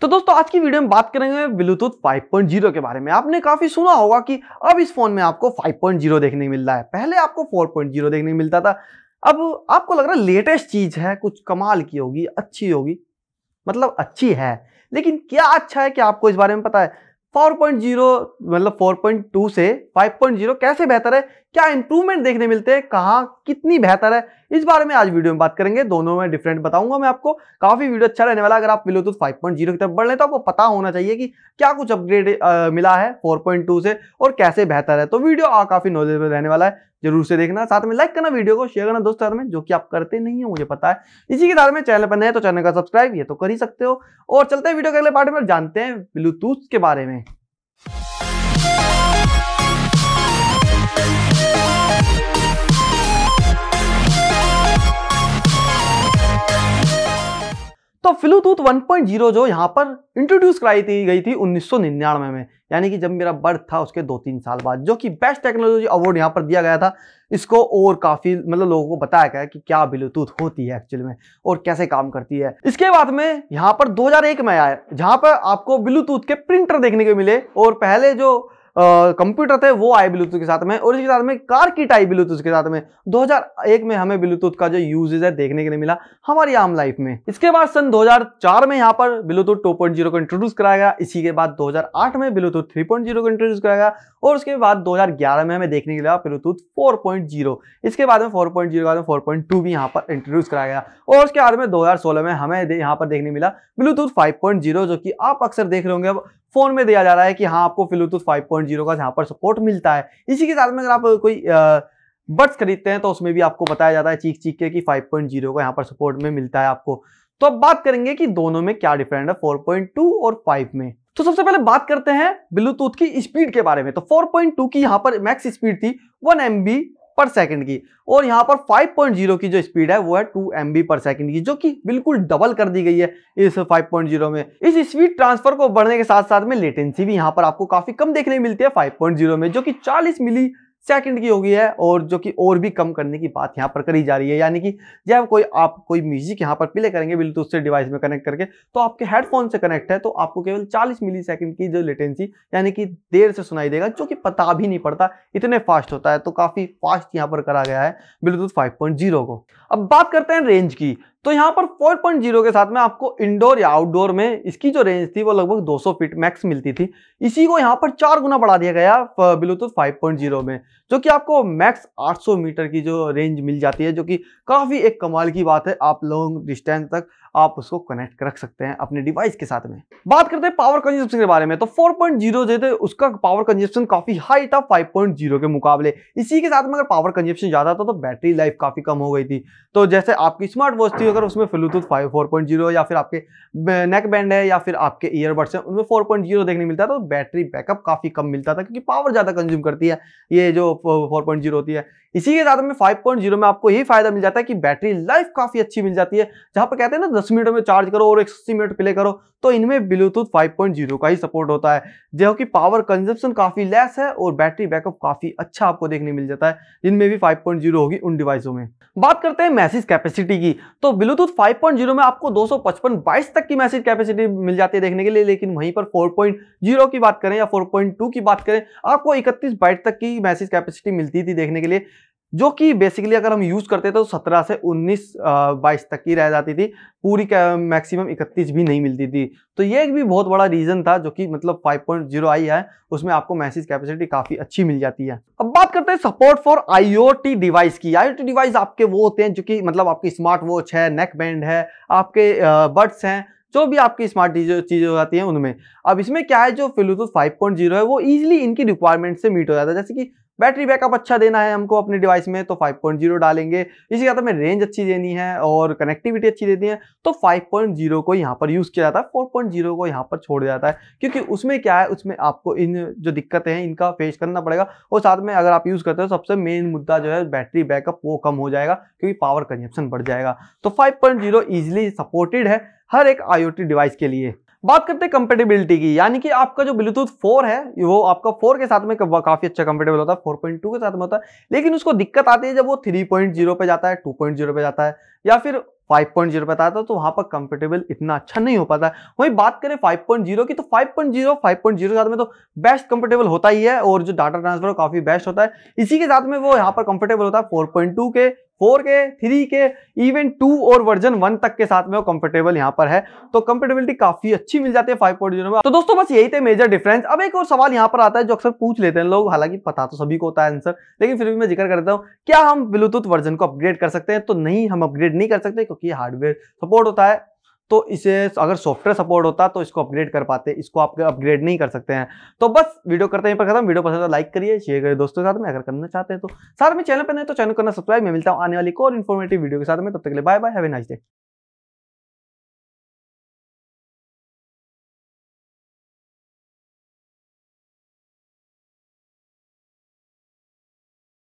तो दोस्तों आज की वीडियो में बात करेंगे ब्लूटूथ 5.0 के बारे में आपने काफी सुना होगा कि अब इस फोन में आपको 5.0 देखने को मिल रहा है पहले आपको 4.0 देखने को मिलता था अब आपको लग रहा है लेटेस्ट चीज है कुछ कमाल की होगी अच्छी होगी मतलब अच्छी है लेकिन क्या अच्छा है क्या आपको इस बारे में पता है 4.0 मतलब 4.2 से 5.0 कैसे बेहतर है क्या इंप्रूवमेंट देखने मिलते हैं कहाँ कितनी बेहतर है इस बारे में आज वीडियो में बात करेंगे दोनों में डिफरेंट बताऊंगा मैं आपको काफी वीडियो अच्छा रहने वाला अगर आप तो पॉइंट 5.0 की तरफ बढ़ रहे तो आपको पता होना चाहिए कि क्या कुछ अपग्रेड मिला है फोर से और कैसे बेहतर है तो वीडियो काफी नॉलेजेबल रहने वाला है जरूर से देखना साथ में लाइक करना वीडियो को शेयर करना दोस्तों में जो कि आप करते नहीं हो मुझे पता है इसी के बारे में चैनल पर नए तो चैनल का सब्सक्राइब ये तो कर ही सकते हो और चलते हैं वीडियो के अगले पार्ट में जानते हैं ब्लूटूथ के बारे में तो फ्लूटूथ 1.0 जो यहाँ पर इंट्रोड्यूस कराई थी गई थी 1999 में यानी कि जब मेरा बर्थ था उसके दो तीन साल बाद जो कि बेस्ट टेक्नोलॉजी अवार्ड यहाँ पर दिया गया था इसको और काफ़ी मतलब लोगों को बताया गया कि क्या ब्लूटूथ होती है एक्चुअल में और कैसे काम करती है इसके बाद में यहाँ पर 2001 में आया जहाँ पर आपको ब्लूटूथ के प्रिंटर देखने को मिले और पहले जो कंप्यूटर थे वो आए ब्लूटूथ के साथ में और इसके साथ में कार की आई ब्लूटूथ के साथ में 2001 में हमें ब्लूटूथ का जो यूजेज है देखने के लिए मिला हमारी आम लाइफ में इसके बाद सन 2004 में यहाँ पर ब्लूटूथ 2.0 को इंट्रोड्यूस कराया गया इसी के बाद 2008 में ब्लूटूथ 3.0 को इंट्रोड्यूस कराया गया और उसके बाद दो में हमें देखने के लिए ब्लूटूथ फोर oh। इसके बाद में फोर के बाद में 4.2 भी यहाँ पर इंट्रोड्यूस कराया गया और उसके बाद में दो में हमें यहाँ पर देखने मिला ब्लूटूथ फाइव जो कि आप अक्सर देख रहे होंगे फोन में दिया जा रहा है कि हाँ आपको ब्लूटूथ जीरो का जहाँ पर सपोर्ट मिलता है इसी के साथ में अगर आप कोई बड्स खरीदते हैं तो उसमें भी आपको बताया जाता है चीख चीख के कि जीरो का यहाँ पर सपोर्ट में मिलता है आपको तो अब बात करेंगे कि दोनों में क्या डिफरेंट है फोर पॉइंट टू और फाइव में तो सबसे पहले बात करते हैं ब्लूटूथ की स्पीड के बारे में तो 4.2 की यहाँ पर मैक्स स्पीड थी one M B per second की और यहाँ पर 5.0 की जो स्पीड है वो है 2 एम पर सेकंड की जो कि बिल्कुल डबल कर दी गई है इस 5.0 में इस स्पीड ट्रांसफर को बढ़ने के साथ साथ में लेटेंसी भी यहाँ पर आपको काफी कम देखने मिलती है 5.0 में जो कि 40 मिली सेकंड की हो गई है और जो कि और भी कम करने की बात यहाँ पर करी जा रही है यानी कि जब कोई आप कोई म्यूजिक यहाँ पर प्ले करेंगे ब्लूटूथ से डिवाइस में कनेक्ट करके तो आपके हेडफोन से कनेक्ट है तो आपको केवल 40 मिली सेकंड की जो लेटेंसी यानी कि देर से सुनाई देगा जो कि पता भी नहीं पड़ता इतने फास्ट होता है तो काफ़ी फास्ट यहाँ पर करा गया है ब्लूटूथ फाइव को अब बात करते हैं रेंज की तो यहाँ पर 4.0 के साथ में आपको इंडोर या आउटडोर में इसकी जो रेंज थी वो लगभग 200 फीट मैक्स मिलती थी इसी को यहाँ पर चार गुना बढ़ा दिया गया ब्लूटूथ 5.0 में जो कि आपको मैक्स 800 मीटर की जो रेंज मिल जाती है जो कि काफ़ी एक कमाल की बात है आप लॉन्ग डिस्टेंस तक आप उसको कनेक्ट रख सकते हैं अपने डिवाइस के साथ में बात करते हैं पावर कंजप्शन के बारे में तो 4.0 जो थे उसका पावर कंजप्शन काफी हाई था 5.0 के मुकाबले इसी के साथ में अगर पावर कंजप्शन ज्यादा था तो बैटरी लाइफ काफी कम हो गई थी तो जैसे आपकी स्मार्ट वॉच थी भी अगर उसमें Bluetooth five four point zero या फिर आपके नेक बैंड है या फिर आपके ईयरबड्स हैं उनमें फोर पॉइंट जीरो देखने मिलता है तो बैटरी बैकअप काफ़ी कम मिलता था क्योंकि पावर ज़्यादा कंज्यूम करती है ये जो फोर पॉइंट जीरो होती है इसी के साथ में फाइव पॉइंट जीरो में आपको यही फायदा मिल जाता है कि बैटरी लाइफ काफ़ी अच्छी मिल जाती है जहाँ पर कहते हैं ना दस मिनट में चार्ज करो और एक मिनट प्ले करो तो इनमें ब्लूटूथ फाइव पॉइंट जीरो का ही सपोर्ट होता है जो कि पावर कंजप्शन काफ़ी लेस है और बैटरी बैकअप काफ़ी अच्छा आपको देखने मिल जाता है जिनमें भी फाइव पॉइंट जीरो होगी उन डिवाइसों में बात करते हैं मैसेज कैपेसिटी की तो ब्लूटूथ 5.0 में आपको 255 बाइस तक की मैसेज कैपेसिटी मिल जाती है देखने के लिए लेकिन वहीं पर 4.0 की बात करें या 4.2 की बात करें आपको 31 बाइट तक की मैसेज कैपेसिटी मिलती थी देखने के लिए जो कि बेसिकली अगर हम यूज़ करते थे तो 17 से 19 बाईस तक ही रह जाती थी पूरी मैक्सिमम 31 भी नहीं मिलती थी तो ये एक भी बहुत बड़ा रीज़न था जो कि मतलब 5.0 आई है उसमें आपको मैसेज कैपेसिटी काफ़ी अच्छी मिल जाती है अब बात करते हैं सपोर्ट फॉर आईओटी डिवाइस की आईओटी डिवाइस आपके वो होते हैं जो कि मतलब आपकी स्मार्ट वॉच है नेक बैंड है आपके बर्ड्स हैं जो भी आपकी स्मार्ट चीज़ें हो जाती हैं उनमें अब इसमें क्या है जो ब्लूटूथ 5.0 है वो ईजिली इनकी रिक्वायरमेंट से मीट हो जाता है जैसे कि बैटरी बैकअप अच्छा देना है हमको अपने डिवाइस में तो 5.0 डालेंगे इसी के साथ हमें रेंज अच्छी देनी है और कनेक्टिविटी अच्छी देनी है तो 5.0 को यहाँ पर यूज़ किया जाता है 4.0 को यहाँ पर छोड़ दिया जाता है क्योंकि उसमें क्या है उसमें आपको इन जो दिक्कतें हैं इनका फेस करना पड़ेगा और साथ में अगर आप यूज़ करते हो सबसे मेन मुद्दा जो है बैटरी बैकअप वो कम हो जाएगा क्योंकि पावर कंजप्शन बढ़ जाएगा तो फाइव पॉइंट सपोर्टेड है हर एक आई डिवाइस के लिए बात करते हैं कंपेटेबिलिटी की यानी कि आपका जो ब्लूटूथ फोर है वो आपका फोर के साथ में काफी अच्छा कंपेटेबल होता है फोर पॉइंट टू के साथ में होता है लेकिन उसको दिक्कत आती है जब वो थ्री पॉइंट जीरो पे जाता है टू पॉइंट जीरो पे जाता है या फिर 5.0 पे आता तो वहां पर कंफर्टेबल इतना अच्छा नहीं हो पाता वहीं बात करें 5.0 की तो 5.0 5.0 के साथ में तो बेस्ट कंफर्टेबल होता ही है और जो डाटा ट्रांसफर काफी बेस्ट होता है इसी के साथ में वो यहाँ पर कंफर्टेबल होता है 4.2 के फोर के थ्री के इवन टू और वर्जन वन तक के साथ में वो कंफर्टेबल यहाँ पर है तो कंफर्टेबिलिटी काफी अच्छी मिल जाती है फाइव पॉइंट जीरो में तो दोस्तों बस यही थे मेजर डिफरेंस अब एक और सवाल यहाँ पर आता है जो अक्सर पूछ लेते हैं लोग हालांकि पता तो सभी को होता है आंसर लेकिन फिर भी मैं जिक्र करता हूँ क्या हम ब्लूटूथ वर्जन को अपग्रेड कर सकते हैं तो नहीं हम अपग्रेड नहीं कर सकते क्योंकि हार्डवेयर सपोर्ट होता है तो इसे अगर सॉफ्टवेयर सपोर्ट होता तो इसको अपग्रेड कर पाते इसको आप अपग्रेड नहीं कर सकते हैं तो बस वीडियो करते हैं पर खत्म वीडियो पसंद लाइक तो करिए शेयर करिए दोस्तों के साथ में अगर करना चाहते हैं तो साथ में चैनल पर नहीं तो चैनल करना सब्सक्राइब मैं मिलता हूँ आने वाली और इन्फॉर्मेटिव वीडियो के साथ में तब तक के लिए बाय बाय है नाइस डे